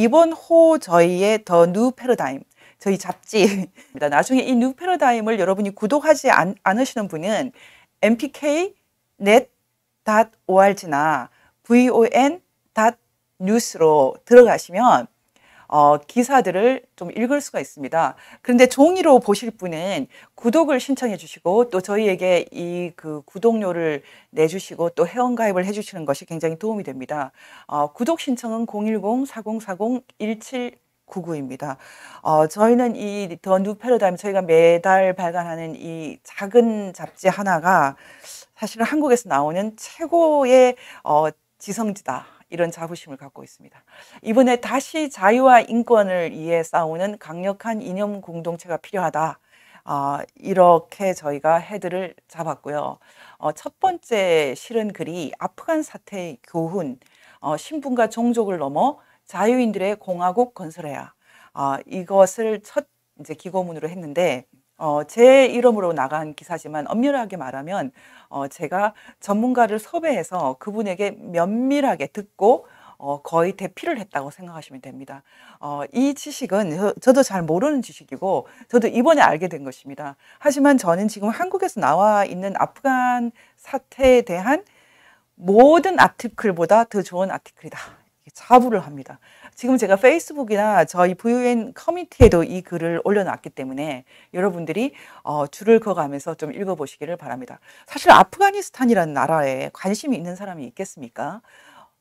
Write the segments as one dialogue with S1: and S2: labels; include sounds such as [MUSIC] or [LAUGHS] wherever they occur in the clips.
S1: 이번 호 저희의 더 뉴 패러다임 저희 잡지 [LAUGHS] 나중에 이 뉴 패러다임을 여러분이 구독하지 않, 으시는 분은 mpknet.org나 von.news로 들어가시면 어, 기사들을 좀 읽을 수가 있습니다. 그런데 종이로 보실 분은 구독을 신청해 주시고 또 저희에게 이 그 구독료를 내주시고 또 회원가입을 해 주시는 것이 굉장히 도움이 됩니다. 어, 구독 신청은 010-4040-17 99입니다. 어, 저희는 이더뉴 패러다임 저희가 매달 발간하는 이 작은 잡지 하나가 사실은 한국에서 나오는 최고의 어, 지성지다 이런 자부심을 갖고 있습니다. 이번에 다시 자유와 인권을 위해 싸우는 강력한 이념 공동체가 필요하다. 어, 이렇게 저희가 헤드를 잡았고요. 어, 첫 번째 실은 글이 아프간 사태의 교훈, 어, 신분과 종족을 넘어 자유인들의 공화국 건설해야. 어, 이것을 첫 이제 기고문으로 했는데 어, 제 이름으로 나간 기사지만 엄밀하게 말하면 어, 제가 전문가를 섭외해서 그분에게 면밀하게 듣고 어, 거의 대피를 했다고 생각하시면 됩니다. 어, 이 지식은 저, 도잘 모르는 지식이고 저도 이번에 알게 된 것입니다. 하지만 저는 지금 한국에서 나와 있는 아프간 사태에 대한 모든 아티클보다 더 좋은 아티클이다. 자부를 합니다. 지금 제가 페이스북이나 저희 VUN 커뮤니티에도 이 글을 올려놨기 때문에 여러분들이 어, 줄을 그어가면서 좀 읽어보시기를 바랍니다. 사실 아프가니스탄이라는 나라에 관심이 있는 사람이 있겠습니까?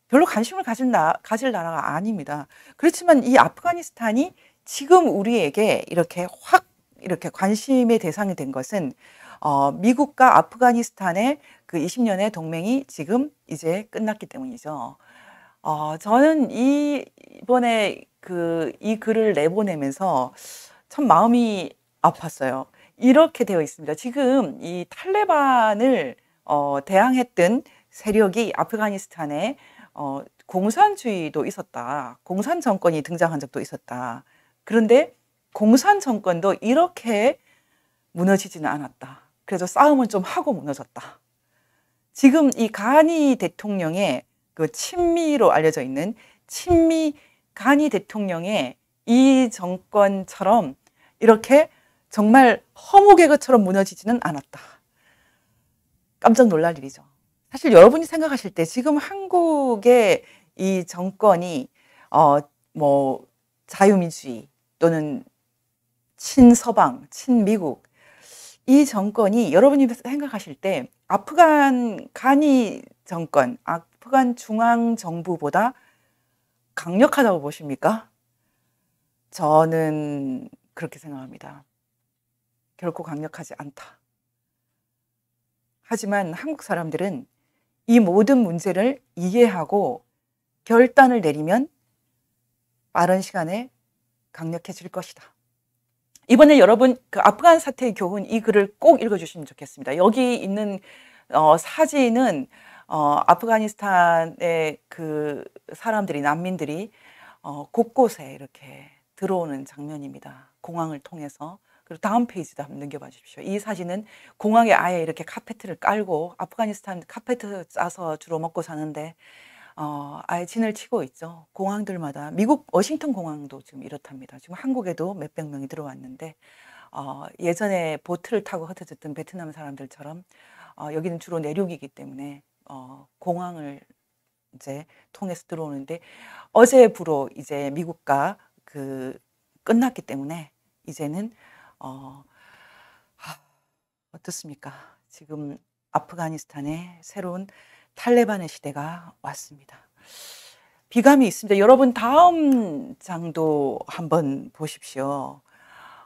S1: 별로 관심을 가질, 나, 가질 나라가 아닙니다. 그렇지만 이 아프가니스탄이 지금 우리에게 이렇게 확 이렇게 관심의 대상이 된 것은 어, 미국과 아프가니스탄의 그 20년의 동맹이 지금 이제 끝났기 때문이죠. 어, 저는 이, 이번에 그, 이 글을 내보내면서 참 마음이 아팠어요. 이렇게 되어 있습니다. 지금 이 탈레반을 어, 대항했던 세력이 아프가니스탄에 어, 공산주의도 있었다. 공산 정권이 등장한 적도 있었다. 그런데 공산 정권도 이렇게 무너지지는 않았다. 그래서 싸움을 좀 하고 무너졌다. 지금 이 가니 대통령의 그 친미로 알려져 있는 친미 간이 대통령의 이 정권처럼 이렇게 정말 허무개그처럼 무너지지는 않았다. 깜짝 놀랄 일이죠. 사실 여러분이 생각하실 때 지금 한국의 이 정권이 어 뭐 자유민주주의 또는 친서방, 친미국 이 정권이 여러분이 생각하실 때 아프간 간이 정권, 아, 아프간 중앙 정부보다 강력하다고 보십니까? 저는 그렇게 생각합니다. 결코 강력하지 않다. 하지만 한국 사람들은 이 모든 문제를 이해하고 결단을 내리면 빠른 시간에 강력해질 것이다. 이번에 여러분 그 아프간 사태의 교훈 이 글을 꼭 읽어주시면 좋겠습니다. 여기 있는 어, 사진은 어, 아프가니스탄의 그 사람들이 난민들이 어, 곳곳에 이렇게 들어오는 장면입니다. 공항을 통해서. 그리고 다음 페이지도 한번 넘겨봐 주십시오. 이 사진은 공항에 아예 이렇게 카페트를 깔고 아프가니스탄 카페트 싸서 주로 먹고 사는데 어, 아예 진을 치고 있죠. 공항들마다 미국 워싱턴 공항도 지금 이렇답니다. 지금 한국에도 몇백 명이 들어왔는데 어, 예전에 보트를 타고 흩어졌던 베트남 사람들처럼 어, 여기는 주로 내륙이기 때문에 어, 공항을 이제 통해서 들어오는데 어제부로 이제 미국과 그 끝났기 때문에 이제는 어, 어떻습니까? 지금 아프가니스탄에 새로운 탈레반의 시대가 왔습니다. 비감이 있습니다. 여러분 다음 장도 한번 보십시오.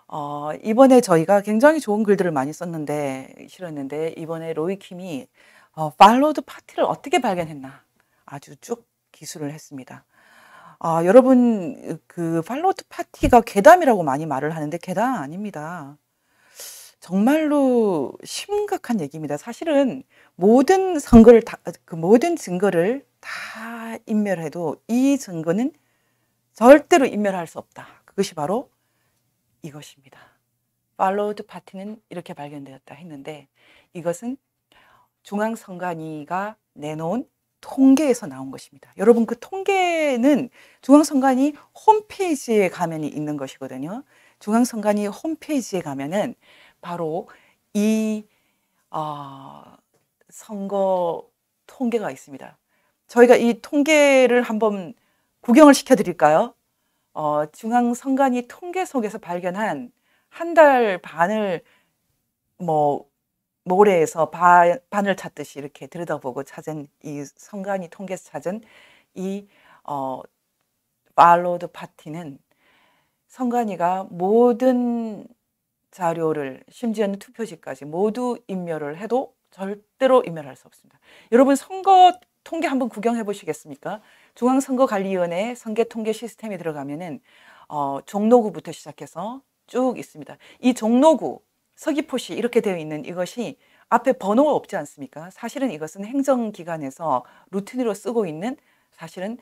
S1: 어, 이번에 저희가 굉장히 좋은 글들을 많이 썼는데 실었는데 이번에 로이킴이 어, 팔로드 파티를 어떻게 발견했나 아주 쭉 기술을 했습니다. 아, 여러분 그 팔로드 파티가 괴담이라고 많이 말을 하는데 괴담 아닙니다. 정말로 심각한 얘기입니다. 사실은 모든 선거를 다, 그 모든 증거를 다 인멸해도 이 증거는 절대로 인멸할 수 없다. 그것이 바로 이것입니다. 팔로드 파티는 이렇게 발견되었다 했는데 이것은 중앙선관위가 내놓은 통계에서 나온 것입니다. 여러분 그 통계는 중앙선관위 홈페이지에 가면이 있는 것이거든요. 중앙선관위 홈페이지에 가면은 바로 이 어, 선거 통계가 있습니다. 저희가 이 통계를 한번 구경을 시켜드릴까요? 어, 중앙선관위 통계 속에서 발견한 한 달 반을 뭐 모래에서 바, 바늘 찾듯이 이렇게 들여다보고 찾은 이성관이 통계에서 찾은 이 어, 팔로드 파티는 성관이가 모든 자료를 심지어는 투표지까지 모두 인멸을 해도 절대로 인멸할 수 없습니다. 여러분 선거 통계 한번 구경해 보시겠습니까? 중앙선거관리위원회 선거 통계 시스템에 들어가면은 어, 종로구부터 시작해서 쭉 있습니다. 이 종로구 서귀포시 이렇게 되어 있는 이것이 앞에 번호가 없지 않습니까? 사실은 이것은 행정기관에서 루틴으로 쓰고 있는 사실은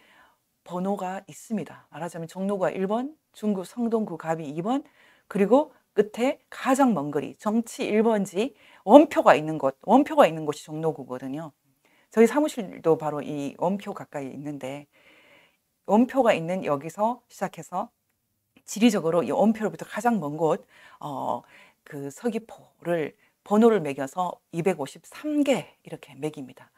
S1: 번호가 있습니다. 말하자면 종로구가 1번, 중구 성동구 갑이 2번, 그리고 끝에 가장 먼 거리 정치 1번지 원표가 있는 곳, 원표가 있는 곳이 종로구거든요. 저희 사무실도 바로 이 원표 가까이 있는데 원표가 있는 여기서 시작해서 지리적으로 이 원표로부터 가장 먼 곳, 어, 그 서귀포를 번호를 매겨서 253개 이렇게 매깁니다.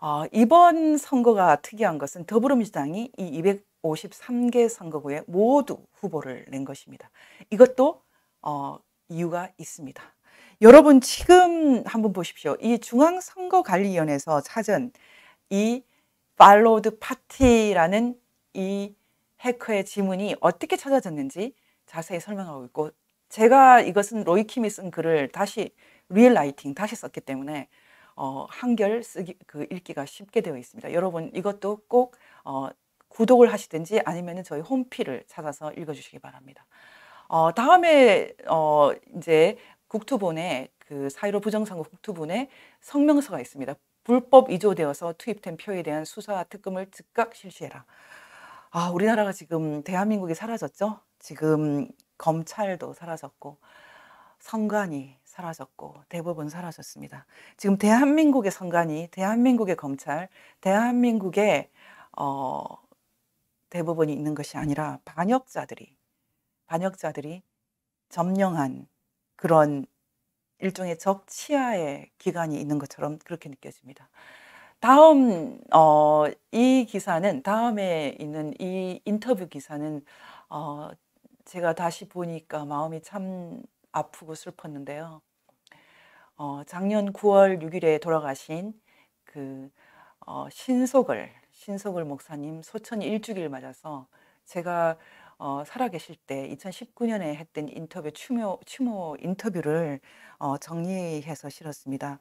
S1: 어, 이번 선거가 특이한 것은 더불어민주당이 이 253개 선거구에 모두 후보를 낸 것입니다. 이것도 어, 이유가 있습니다. 여러분 지금 한번 보십시오. 이 중앙선거관리위원회에서 찾은 이 팔로드 파티라는 이 해커의 지문이 어떻게 찾아졌는지 자세히 설명하고 있고 제가 이것은 로이 킴이 쓴 글을 다시 리얼라이팅 다시 썼기 때문에 어, 한결 쓰기 그 읽기가 쉽게 되어 있습니다. 여러분 이것도 꼭 어, 구독을 하시든지 아니면 은 저희 홈피를 찾아서 읽어주시기 바랍니다. 어, 다음에 어, 이제 국토본의 그 사이로 부정상국 국토본의 성명서가 있습니다. 불법 이조되어서 투입된 표에 대한 수사 특검을 즉각 실시해라. 아, 우리나라가 지금 대한민국이 사라졌죠? 지금 검찰도 사라졌고 선관위 사라졌고 대법원 사라졌습니다. 지금 대한민국의 선관위 대한민국의 검찰, 대한민국의 어, 대법원이 있는 것이 아니라 반역자들이 반역자들이 점령한 그런 일종의 적치하의 기간이 있는 것처럼 그렇게 느껴집니다. 다음 어, 이 기사는 다음에 있는 이 인터뷰 기사는 어, 제가 다시 보니까 마음이 참 아프고 슬펐는데요. 어, 작년 9월 6일에 돌아가신 그 어, 신속을 신속을 목사님 소천 일주기를 맞아서 제가 어, 살아계실 때 2019년에 했던 인터뷰 추모, 추모 인터뷰를 어, 정리해서 실었습니다.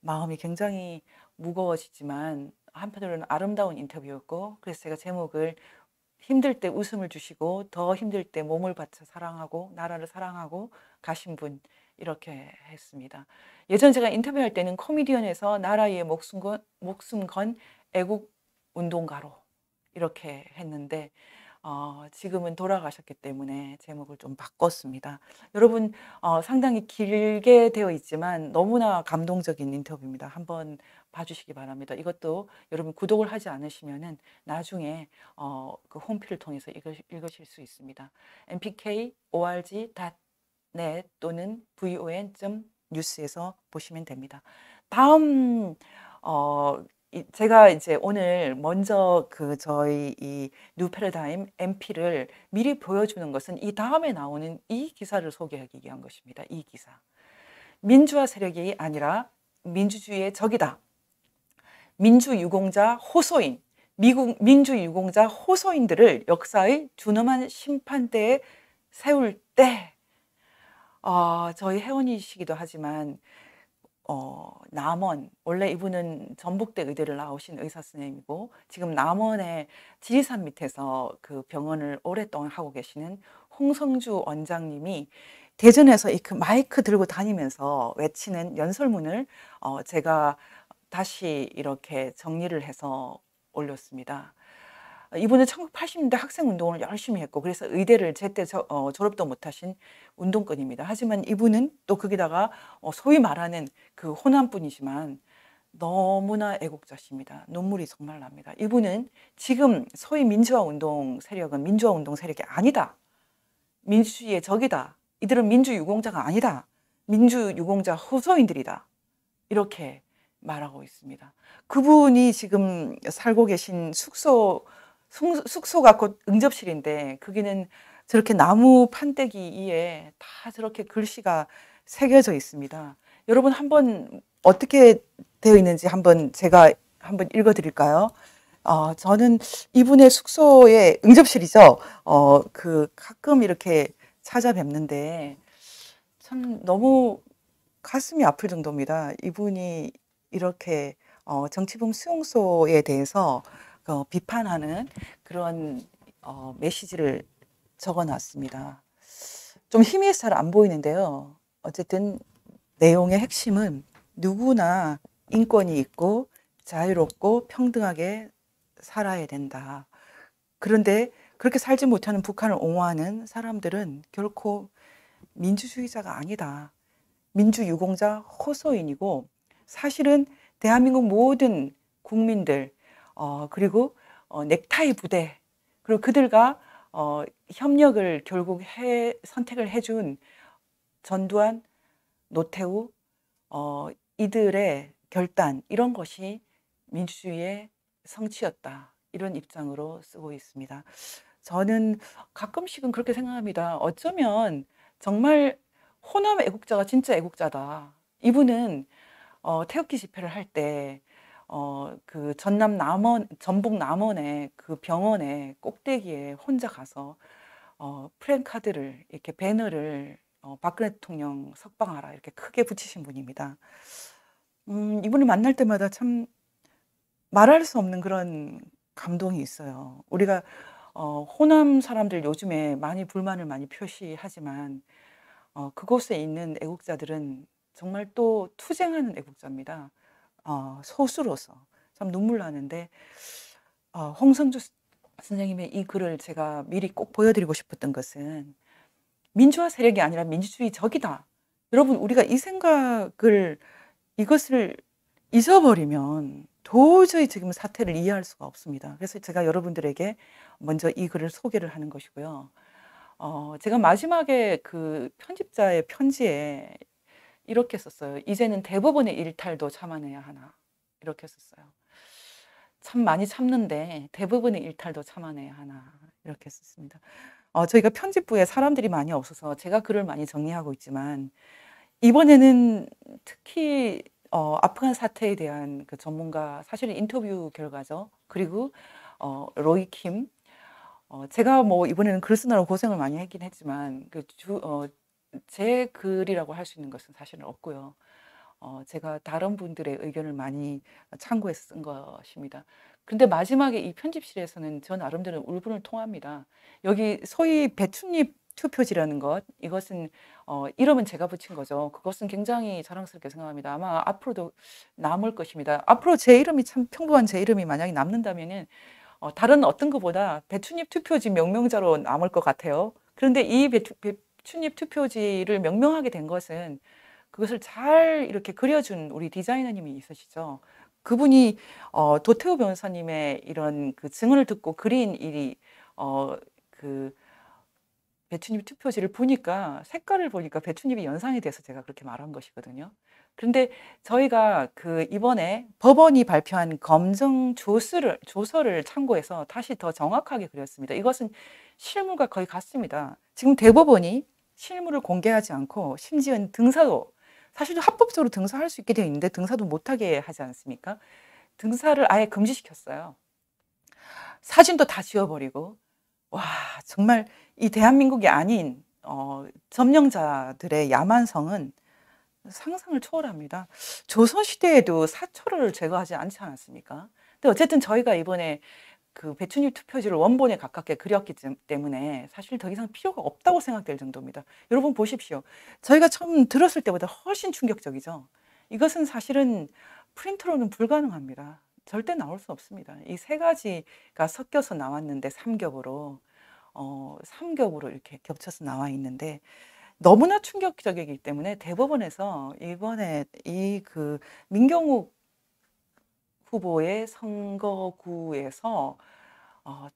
S1: 마음이 굉장히 무거워지지만 한편으로는 아름다운 인터뷰였고 그래서 제가 제목을 힘들 때 웃음을 주시고 더 힘들 때 몸을 바쳐 사랑하고 나라를 사랑하고 가신 분 이렇게 했습니다. 예전 제가 인터뷰할 때는 코미디언에서 나라의 목숨 건, 목숨 건 애국 운동가로 이렇게 했는데 어, 지금은 돌아가셨기 때문에 제목을 좀 바꿨습니다. 여러분 어, 상당히 길게 되어 있지만 너무나 감동적인 인터뷰입니다. 한번 봐주시기 바랍니다. 이것도 여러분 구독을 하지 않으시면은 나중에 어, 그 홈피를 통해서 읽으실 수 있습니다. npkorg.net 또는 von.news에서 보시면 됩니다. 다음 어, 제가 이제 오늘 먼저 그 저희 이뉴 패러다임 MP를 미리 보여주는 것은 이 다음에 나오는 이 기사를 소개하기 위한 것입니다. 이 기사. 민주화 세력이 아니라 민주주의의 적이다. 민주유공자 호소인, 미국 민주유공자 호소인들을 역사의 준엄한 심판대에 세울 때, 어, 저희 회원이시기도 하지만, 어, 남원, 원래 이분은 전북대 의대를 나오신 의사 선생님이고, 지금 남원의 지리산 밑에서 그 병원을 오랫동안 하고 계시는 홍성주 원장님이 대전에서 이 그 마이크 들고 다니면서 외치는 연설문을 어, 제가 다시 이렇게 정리를 해서 올렸습니다. 이분은 1980년대 학생 운동을 열심히 했고 그래서 의대를 제때 저, 어, 졸업도 못하신 운동권입니다. 하지만 이분은 또 거기다가 어, 소위 말하는 그 호남뿐이지만 너무나 애국자십니다. 눈물이 정말 납니다. 이분은 지금 소위 민주화 운동 세력은 민주화 운동 세력이 아니다. 민주주의의 적이다. 이들은 민주 유공자가 아니다. 민주 유공자 후소인들이다. 이렇게 말하고 있습니다. 그분이 지금 살고 계신 숙소, 숙소가 곧 응접실인데, 거기는 저렇게 나무 판때기 위에 다 저렇게 글씨가 새겨져 있습니다. 여러분 한번 어떻게 되어 있는지 한번 제가 한번 읽어 드릴까요? 어, 저는 이분의 숙소의 응접실이죠. 어, 그 가끔 이렇게 찾아뵙는데 참 너무 가슴이 아플 정도입니다. 이분이 이렇게 어, 정치범 수용소에 대해서 어, 비판하는 그런 어, 메시지를 적어놨습니다. 좀희미 힘이 잘안 보이는데요. 어쨌든 내용의 핵심은 누구나 인권이 있고 자유롭고 평등하게 살아야 된다. 그런데 그렇게 살지 못하는 북한을 옹호하는 사람들은 결코 민주주의자가 아니다. 민주유공자 호소인이고 사실은 대한민국 모든 국민들 어, 그리고 어, 넥타이 부대 그리고 그들과 어, 협력을 결국 해, 선택을 해준 전두환, 노태우 어, 이들의 결단 이런 것이 민주주의의 성취였다 이런 입장으로 쓰고 있습니다. 저는 가끔씩은 그렇게 생각합니다. 어쩌면 정말 호남 애국자가 진짜 애국자다. 이분은 어, 태극기 집회를 할 때, 어, 그 전남 남원, 전북 남원의 그 병원의 꼭대기에 혼자 가서, 어, 프랜카드를, 이렇게 배너를, 어, 박근혜 대통령 석방하라, 이렇게 크게 붙이신 분입니다. 음, 이분을 만날 때마다 참 말할 수 없는 그런 감동이 있어요. 우리가, 어, 호남 사람들 요즘에 많이 불만을 많이 표시하지만, 어, 그곳에 있는 애국자들은 정말 또 투쟁하는 애국자입니다. 어, 소수로서 참 눈물 나는데 어, 홍성주 선생님의 이 글을 제가 미리 꼭 보여드리고 싶었던 것은 민주화 세력이 아니라 민주주의 적이다. 여러분 우리가 이 생각을 이것을 잊어버리면 도저히 지금 사태를 이해할 수가 없습니다. 그래서 제가 여러분들에게 먼저 이 글을 소개를 하는 것이고요. 어, 제가 마지막에 그 편집자의 편지에 이렇게 썼어요. 이제는 대법원의 일탈도 참아내야 하나. 이렇게 썼어요. 참 많이 참는데 대부분의 일탈도 참아내야 하나. 이렇게 썼습니다. 어, 저희가 편집부에 사람들이 많이 없어서 제가 글을 많이 정리하고 있지만 이번에는 특히 어, 아프간 사태에 대한 그 전문가 사실 인터뷰 결과죠. 그리고 어, 로이 킴 어, 제가 뭐 이번에는 글 쓰느라 고생을 많이 했긴 했지만 그 주, 어, 제 글이라고 할 수 있는 것은 사실은 없고요. 어, 제가 다른 분들의 의견을 많이 참고해서 쓴 것입니다. 그런데 마지막에 이 편집실에서는 전 나름대로 울분을 통합니다. 여기 소위 배춧잎 투표지라는 것, 이것은 어, 이름은 제가 붙인 거죠. 그것은 굉장히 자랑스럽게 생각합니다. 아마 앞으로도 남을 것입니다. 앞으로 제 이름이 참 평범한 제 이름이 만약에 남는다면 어, 다른 어떤 것보다 배춧잎 투표지 명명자로 남을 것 같아요. 그런데 이 배추, 배, 춘입 투표지를 명명하게 된 것은 그것을 잘 이렇게 그려준 우리 디자이너님이 있으시죠. 그분이 어, 도태우 변호사님의 이런 그 증언을 듣고 그린 일이 어, 그배춘잎 투표지를 보니까 색깔을 보니까 배춘잎이 연상이 돼서 제가 그렇게 말한 것이거든요. 그런데 저희가 그 이번에 법원이 발표한 검증 조서를, 조서를 참고해서 다시 더 정확하게 그렸습니다. 이것은 실물과 거의 같습니다. 지금 대법원이 실물을 공개하지 않고 심지어는 등사도 사실 합법적으로 등사할 수 있게 되어 있는데 등사도 못하게 하지 않습니까? 등사를 아예 금지시켰어요. 사진도 다 지워버리고 와 정말 이 대한민국이 아닌 어, 점령자들의 야만성은 상상을 초월합니다. 조선시대에도 사초를 제거하지 않지 않았습니까? 근데 어쨌든 저희가 이번에 그 배추잎 투표지를 원본에 가깝게 그렸기 때문에 사실 더 이상 필요가 없다고 생각될 정도입니다. 여러분 보십시오. 저희가 처음 들었을 때보다 훨씬 충격적이죠. 이것은 사실은 프린트로는 불가능합니다. 절대 나올 수 없습니다. 이 세 가지가 섞여서 나왔는데 삼겹으로 어, 삼겹으로 이렇게 겹쳐서 나와 있는데 너무나 충격적이기 때문에 대법원에서 이번에 이 그 민경욱 후보의 선거구에서 어,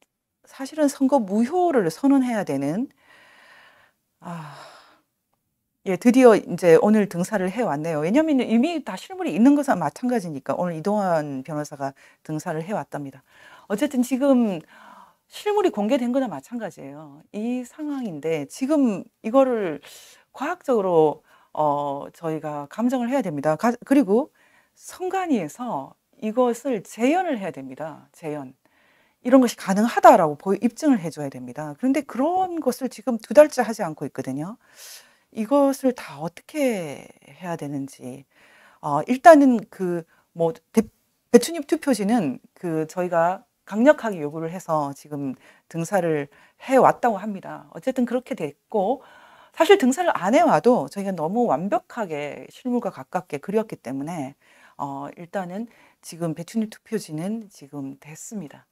S1: 사실은 선거 무효를 선언해야 되는 아, 예, 드디어 이제 오늘 등사를 해왔네요. 왜냐면 이미 다 실물이 있는 것과 마찬가지니까 오늘 이동환 변호사가 등사를 해왔답니다. 어쨌든 지금 실물이 공개된 거나 마찬가지예요. 이 상황인데 지금 이거를 과학적으로 어, 저희가 감정을 해야 됩니다. 가, 그리고 선관위에서 이것을 재현을 해야 됩니다. 재현. 이런 것이 가능하다라고 보 입증을 해줘야 됩니다. 그런데 그런 것을 지금 두 달째 하지 않고 있거든요. 이것을 다 어떻게 해야 되는지. 어, 일단은 그, 뭐, 대, 배추잎 투표지는 그 저희가 강력하게 요구를 해서 지금 등사를 해왔다고 합니다. 어쨌든 그렇게 됐고, 사실 등사를 안 해와도 저희가 너무 완벽하게 실물과 가깝게 그렸기 때문에, 어, 일단은 지금 배추잎 투표지는 지금 됐습니다.